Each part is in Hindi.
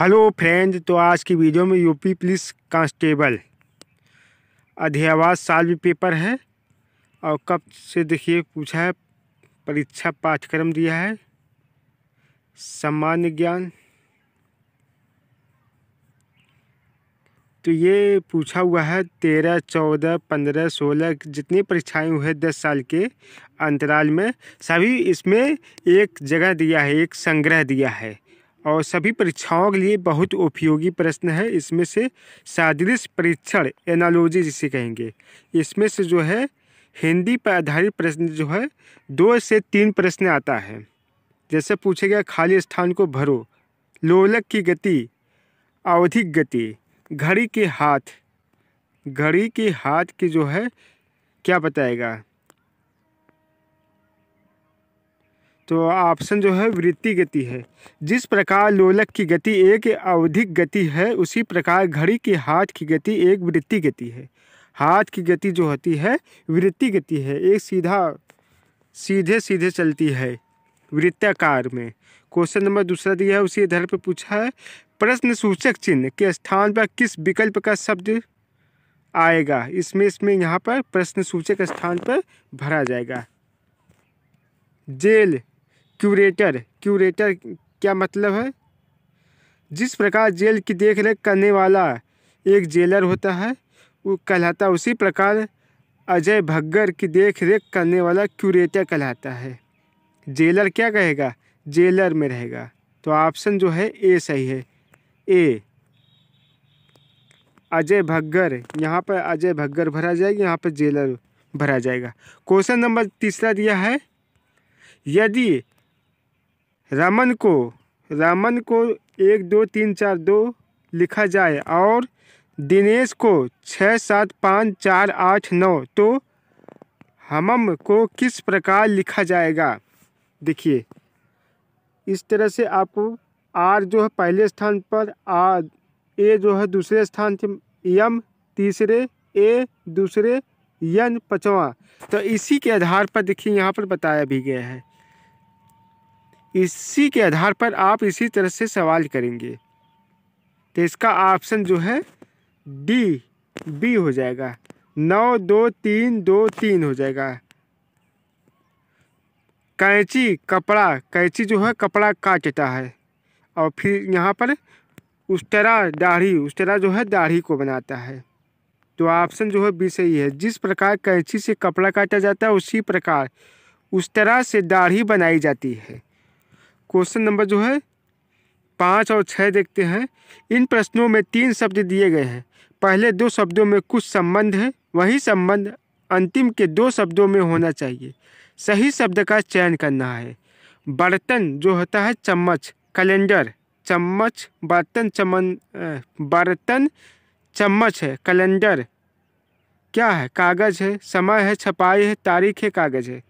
हेलो फ्रेंड तो आज की वीडियो में यूपी पुलिस कांस्टेबल अध्यावास साल भी पेपर है और कब से देखिए पूछा है परीक्षा पाठ्यक्रम दिया है सामान्य ज्ञान तो ये पूछा हुआ है तेरह चौदह पंद्रह सोलह जितनी परीक्षाएं हुई है दस साल के अंतराल में सभी इसमें एक जगह दिया है एक संग्रह दिया है और सभी परीक्षाओं के लिए बहुत उपयोगी प्रश्न है इसमें से सादृश परीक्षण एनालॉजी जिसे कहेंगे इसमें से जो है हिंदी पर आधारित प्रश्न जो है दो से तीन प्रश्न आता है जैसे पूछे गया खाली स्थान को भरो लोलक की गति आवधिक गति घड़ी के हाथ घड़ी के हाथ की जो है क्या बताएगा तो ऑप्शन जो है वृत्ति गति है जिस प्रकार लोलक की गति एक अवधिक गति है उसी प्रकार घड़ी के हाथ की गति एक वृत्ति गति है हाथ की गति जो होती है वृत्ति गति है एक सीधा सीधे सीधे चलती है वृत्ताकार में क्वेश्चन नंबर दूसरा दिया है उसी आधार पर पूछा है प्रश्न सूचक चिन्ह के स्थान पर किस विकल्प का शब्द आएगा इसमें इसमें यहाँ पर प्रश्न सूचक स्थान पर भरा जाएगा जेल क्यूरेटर क्यूरेटर क्या मतलब है जिस प्रकार जेल की देखरेख करने वाला एक जेलर होता है वो कहलाता उसी प्रकार अजय भग्गर की देखरेख करने वाला क्यूरेटर कहलाता है जेलर क्या कहेगा जेलर में रहेगा तो ऑप्शन जो है ए सही है ए अजय भग्गर यहाँ पर अजय भग्गर भरा जाएगा यहाँ पर जेलर भरा जाएगा क्वेश्चन नंबर तीसरा दिया है यदि रमन को रमन को एक दो तीन चार दो लिखा जाए और दिनेश को छः सात पाँच चार आठ नौ तो हमम को किस प्रकार लिखा जाएगा देखिए इस तरह से आपको आर जो है पहले स्थान पर आ ए जो है दूसरे स्थान यम तीसरे ए दूसरे यन पचवा तो इसी के आधार पर देखिए यहाँ पर बताया भी गया है इसी के आधार पर आप इसी तरह से सवाल करेंगे तो इसका ऑप्शन जो है डी बी हो जाएगा नौ दो तीन दो तीन हो जाएगा कैंची कपड़ा कैंची जो है कपड़ा काटता है और फिर यहाँ पर उस्टरा दाढ़ी उस्टरा जो है दाढ़ी को बनाता है तो ऑप्शन जो है बी सही है जिस प्रकार कैंची से कपड़ा काटा जाता है उसी प्रकार उस तरह से दाढ़ी बनाई जाती है क्वेश्चन नंबर जो है पाँच और छः देखते हैं इन प्रश्नों में तीन शब्द दिए गए हैं पहले दो शब्दों में कुछ संबंध है वही संबंध अंतिम के दो शब्दों में होना चाहिए सही शब्द का चयन करना है बर्तन जो होता है चम्मच कैलेंडर चम्मच बर्तन चमन बर्तन चम्मच है कैलेंडर क्या है कागज़ है समय है छपाई है तारीख है कागज़ है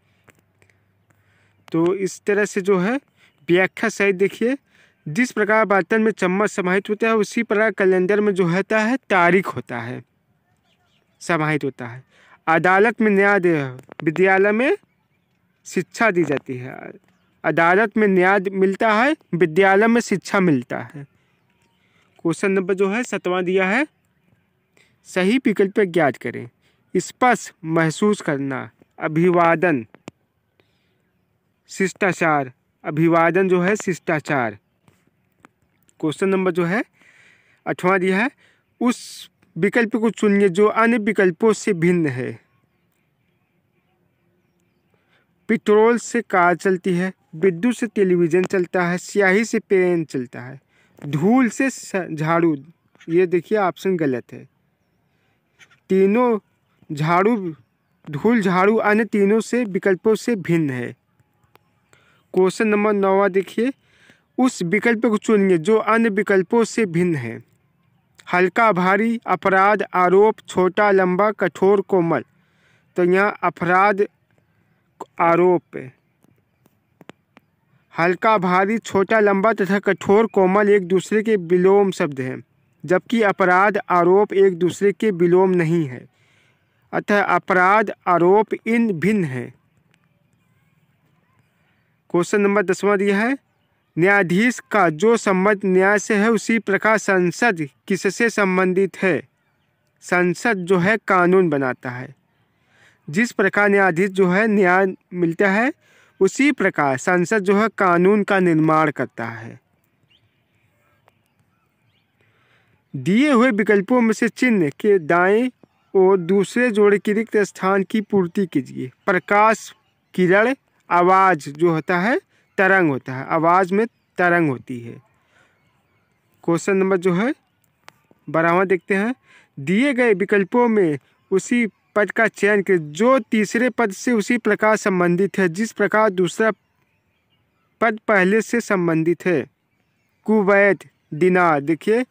तो इस तरह से जो है व्याख्या सहित देखिए जिस प्रकार बर्तन में चम्मच समाहित होता है उसी प्रकार कैलेंडर में जो होता है तारीख होता है समाहित होता है अदालत में न्याय विद्यालय में शिक्षा दी जाती है अदालत में न्याय मिलता है विद्यालय में शिक्षा मिलता है क्वेश्चन नंबर जो है सतवां दिया है सही विकल्प ज्ञात करें स्पर्श महसूस करना अभिवादन शिष्टाचार अभिवादन जो है शिष्टाचार क्वेश्चन नंबर जो है अठवा दिया है उस विकल्प को चुनिए जो अन्य विकल्पों से भिन्न है पेट्रोल से कार चलती है विद्युत से टेलीविज़न चलता है स्याही से पेन चलता है धूल से झाड़ू ये देखिए ऑप्शन गलत है तीनों झाड़ू धूल झाड़ू अन्य तीनों से विकल्पों से भिन्न है क्वेश्चन नंबर नौवा देखिए उस विकल्प को चुनिए जो अन्य विकल्पों से भिन्न है हल्का भारी अपराध आरोप छोटा लंबा कठोर कोमल तो यहाँ अपराध आरोप हल्का भारी छोटा लंबा तथा कठोर कोमल एक दूसरे के विलोम शब्द हैं जबकि अपराध आरोप एक दूसरे के विलोम नहीं है अतः अपराध आरोप इन भिन्न हैं क्वेश्चन नंबर दसवां दिया है न्यायाधीश का जो संबंध न्याय से है उसी प्रकार संसद किससे संबंधित है संसद जो है कानून बनाता है जिस प्रकार न्यायाधीश जो है न्याय मिलता है उसी प्रकार संसद जो है कानून का निर्माण करता है दिए हुए विकल्पों में से चिन्ह के दाएं और दूसरे जोड़े के रिक्त स्थान की पूर्ति कीजिए प्रकाश किरण आवाज़ जो होता है तरंग होता है आवाज़ में तरंग होती है क्वेश्चन नंबर जो है बारहवा देखते हैं दिए गए विकल्पों में उसी पद का चयन करें जो तीसरे पद से उसी प्रकार संबंधित है जिस प्रकार दूसरा पद पहले से संबंधित है कुवैत दिनार देखिए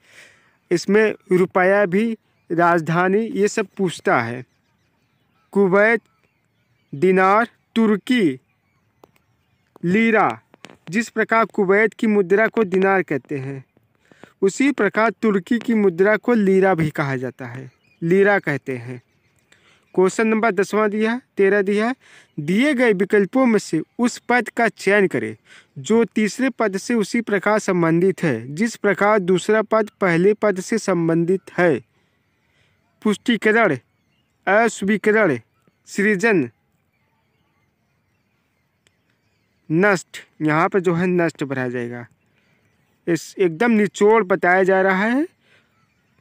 इसमें रुपया भी राजधानी ये सब पूछता है कुवैत दिनार तुर्की लीरा जिस प्रकार कुवैत की मुद्रा को दिनार कहते हैं उसी प्रकार तुर्की की मुद्रा को लीरा भी कहा जाता है लीरा कहते हैं क्वेश्चन नंबर दसवां दिया तेरह दिया है दिए गए विकल्पों में से उस पद का चयन करें जो तीसरे पद से उसी प्रकार संबंधित है जिस प्रकार दूसरा पद पहले पद से संबंधित है पुष्टिकरण अस्वीकरण सृजन नष्ट यहाँ पर जो है नष्ट भरा जाएगा इस एकदम निचोड़ बताया जा रहा है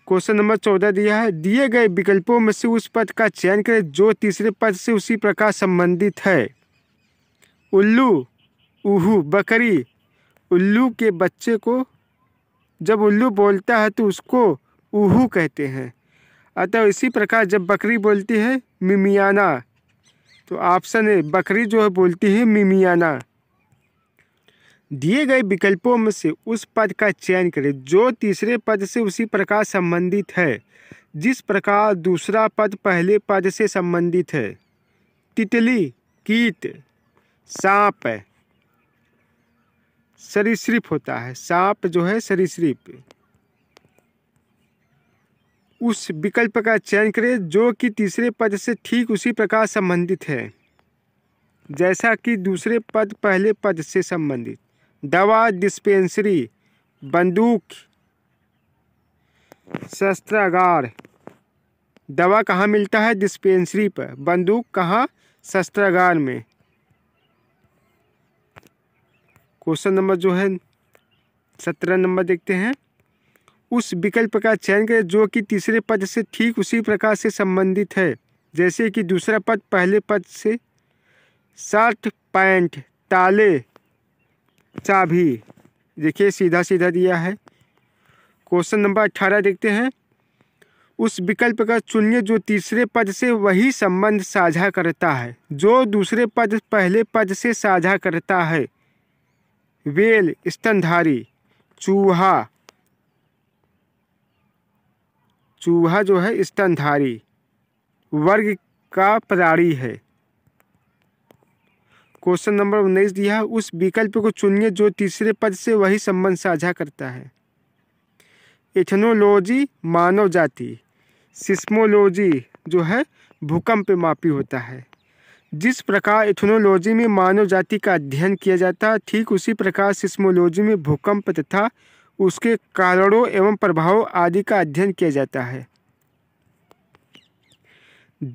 क्वेश्चन नंबर चौदह दिया है दिए गए विकल्पों में से उस पद का चयन करें जो तीसरे पद से उसी प्रकार संबंधित है उल्लू उहू बकरी उल्लू के बच्चे को जब उल्लू बोलता है तो उसको उहू कहते हैं अतः इसी प्रकार जब बकरी बोलती है मिमियाना तो ऑप्शन ए बकरी जो है बोलती है मिमियाना दिए गए विकल्पों में से उस पद का चयन करें जो तीसरे पद से उसी प्रकार संबंधित है जिस प्रकार दूसरा पद पहले पद से संबंधित है तितली कीट सांप सरीसृप होता है सांप जो है सरीसृप उस विकल्प का चयन करें जो कि तीसरे पद से ठीक उसी प्रकार संबंधित है जैसा कि दूसरे पद पहले पद से संबंधित दवा डिस्पेंसरी बंदूक शस्त्रागार दवा कहाँ मिलता है डिस्पेंसरी पर बंदूक कहाँ शस्त्रागार में क्वेश्चन नंबर जो है सत्रह नंबर देखते हैं उस विकल्प का चयन करें जो कि तीसरे पद से ठीक उसी प्रकार से संबंधित है जैसे कि दूसरा पद पहले पद से शर्ट पैंट ताले चा भी देखिए सीधा सीधा दिया है क्वेश्चन नंबर अट्ठारह देखते हैं उस विकल्प का चुनिए जो तीसरे पद से वही संबंध साझा करता है जो दूसरे पद पहले पद से साझा करता है वेल स्तनधारी चूहा चूहा जो है स्तनधारी वर्ग का प्राणी है क्वेश्चन नंबर उन्नीस दिया है उस विकल्प को चुनिए जो तीसरे पद से वही संबंध साझा करता है इथनोलॉजी मानव जाति सिस्मोलॉजी जो है भूकंप मापी होता है जिस प्रकार इथनोलॉजी में मानव जाति का अध्ययन किया जाता है ठीक उसी प्रकार सिस्मोलॉजी में भूकंप तथा उसके कारणों एवं प्रभाव आदि का अध्ययन किया जाता है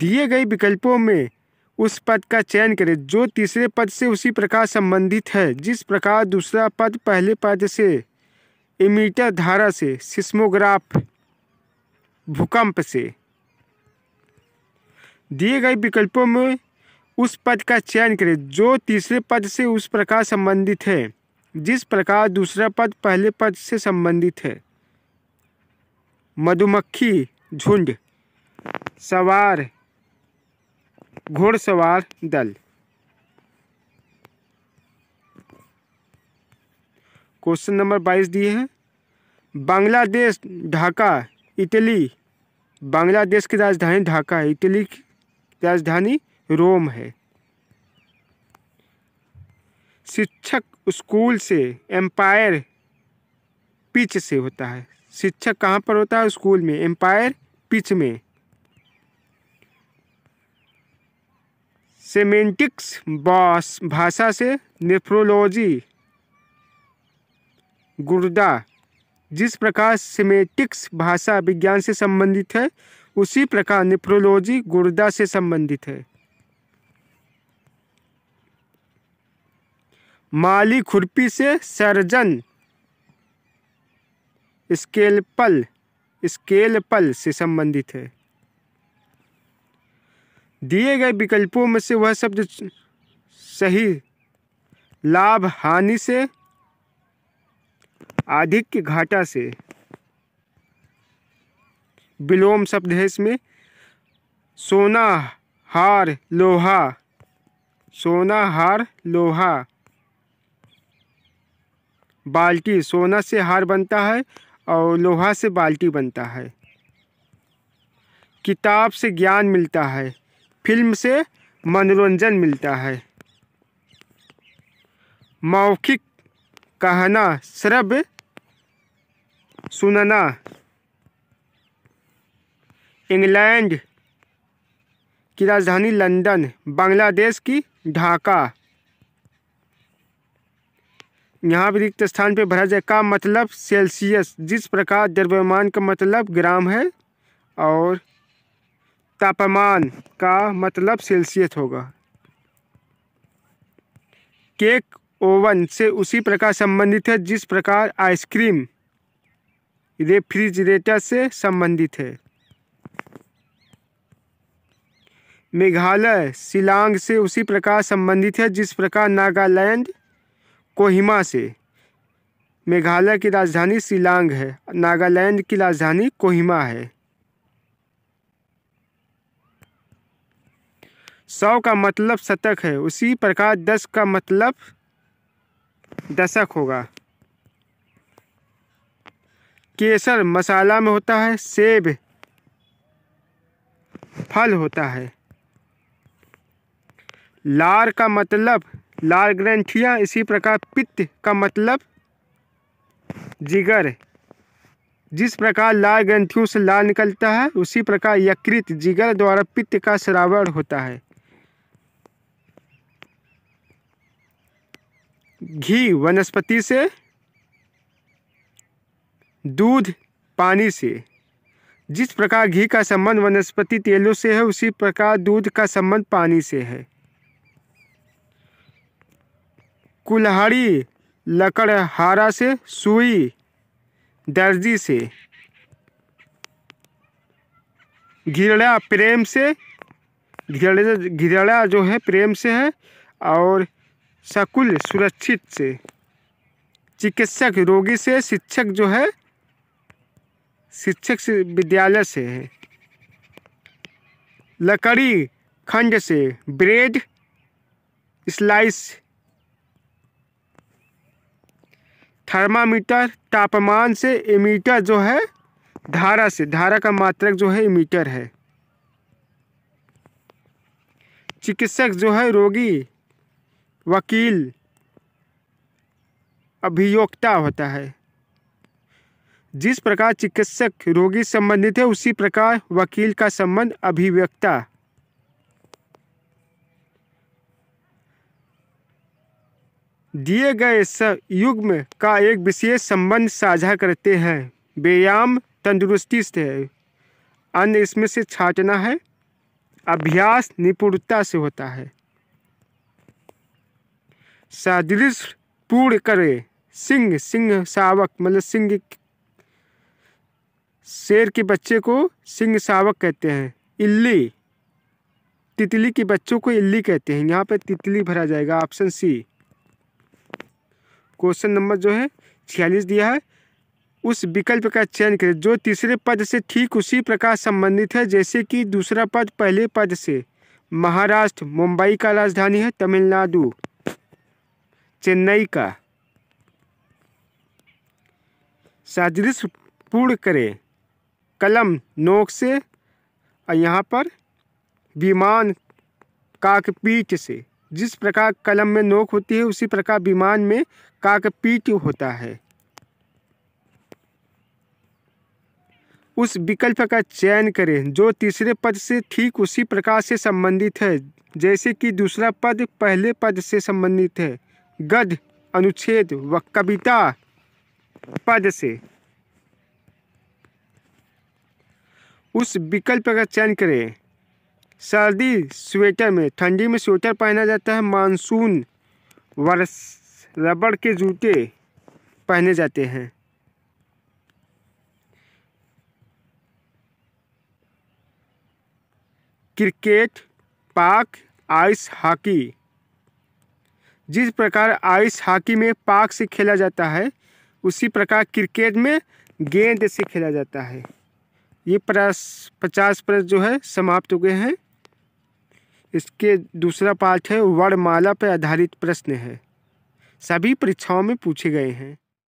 दिए गए विकल्पों में उस पद का चयन करें जो तीसरे पद से उसी प्रकार संबंधित है जिस प्रकार दूसरा पद पहले पद से इमीटर धारा से सिस्मोग्राफ भूकंप से दिए गए विकल्पों में उस पद का चयन करें जो तीसरे पद से उस प्रकार संबंधित है जिस प्रकार दूसरा पद पहले पद से संबंधित है मधुमक्खी झुंड सवार घोड़सवार दल क्वेश्चन नंबर बाईस दिए हैं बांग्लादेश ढाका इटली बांग्लादेश की राजधानी ढाका है इटली की राजधानी रोम है शिक्षक स्कूल से एम्पायर पिच से होता है शिक्षक कहाँ पर होता है स्कूल में एम्पायर पिच में सेमेंटिक्स बॉस भाषा से नेफ्रोलॉजी गुर्दा जिस प्रकार सेमेटिक्स भाषा विज्ञान से संबंधित है उसी प्रकार नेफ्रोलॉजी गुर्दा से संबंधित है माली खुरपी से सर्जन स्केलपल स्केलपल से संबंधित है दिए गए विकल्पों में से वह शब्द सही लाभ हानि से अधिक घाटा से विलोम शब्द है इसमें सोना हार लोहा सोना हार लोहा बाल्टी सोना से हार बनता है और लोहा से बाल्टी बनता है किताब से ज्ञान मिलता है फिल्म से मनोरंजन मिलता है मौखिक कहना श्रव्य सुनना इंग्लैंड की राजधानी लंदन बांग्लादेश की ढाका यहाँ भी रिक्त स्थान पर भरा जाए का मतलब सेल्सियस जिस प्रकार द्रव्यमान का मतलब ग्राम है और तापमान का मतलब सेल्सियस होगा केक ओवन से उसी प्रकार संबंधित है जिस प्रकार आइसक्रीम रेफ्रिजरेटर से संबंधित है मेघालय शिलांग से उसी प्रकार संबंधित है जिस प्रकार नागालैंड कोहिमा से मेघालय की राजधानी शिलांग है नागालैंड की राजधानी कोहिमा है सौ का मतलब शतक है उसी प्रकार दस का मतलब दशक होगा केसर मसाला में होता है सेब फल होता है लार का मतलब लार ग्रंथियाँ इसी प्रकार पित्त का मतलब जिगर जिस प्रकार लाल ग्रंथियों से लाल निकलता है उसी प्रकार यकृत जिगर द्वारा पित्त का श्रावण होता है घी वनस्पति से दूध पानी से जिस प्रकार घी का संबंध वनस्पति तेलों से है उसी प्रकार दूध का संबंध पानी से है कुल्हाड़ी लकड़हारा से सुई दर्जी से घिरड़ा प्रेम से घिरड़ा घिरड़ा जो है प्रेम से है और सकुल सुरक्षित से चिकित्सक रोगी से शिक्षक जो है शिक्षक से विद्यालय से है लकड़ी खंड से ब्रेड स्लाइस थर्मामीटर तापमान से एमीटर जो है धारा से धारा का मात्रक जो है एमीटर है चिकित्सक जो है रोगी वकील अभियोक्ता होता है जिस प्रकार चिकित्सक रोगी संबंधित है उसी प्रकार वकील का संबंध अभिव्यक्ता दिए गए युग्म का एक विशेष संबंध साझा करते हैं व्यायाम तंदुरुस्ती से है अन्य इसमें से छाटना है अभ्यास निपुणता से होता है सादृश पूर्ण करे सिंह सिंह सावक मतलब सिंह शेर के बच्चे को सिंह शावक कहते हैं इल्ली तितली के बच्चों को इल्ली कहते हैं यहाँ पर तितली भरा जाएगा ऑप्शन सी क्वेश्चन नंबर जो है छियालीस दिया है उस विकल्प का चयन करें जो तीसरे पद से ठीक उसी प्रकार संबंधित है जैसे कि दूसरा पद पहले पद से महाराष्ट्र मुंबई का राजधानी है तमिलनाडु चेन्नई का साजिश पूर्ण करें कलम नोक से और यहाँ पर विमान काकपीट से जिस प्रकार कलम में नोक होती है उसी प्रकार विमान में काकपीट होता है उस विकल्प का चयन करें जो तीसरे पद से ठीक उसी प्रकार से संबंधित है जैसे कि दूसरा पद पहले पद से संबंधित है गद अनुच्छेद व कविता पद से उस विकल्प का चयन करें सर्दी स्वेटर में ठंडी में स्वेटर पहना जाता है मानसून वर्ष रबड़ के जूते पहने जाते हैं क्रिकेट पाक आइस हॉकी जिस प्रकार आइस हॉकी में पाक से खेला जाता है उसी प्रकार क्रिकेट में गेंद से खेला जाता है ये प्रस पचास प्रश्न जो है समाप्त हो गए हैं इसके दूसरा पार्ट है वर्णमाला पर आधारित प्रश्न है सभी परीक्षाओं में पूछे गए हैं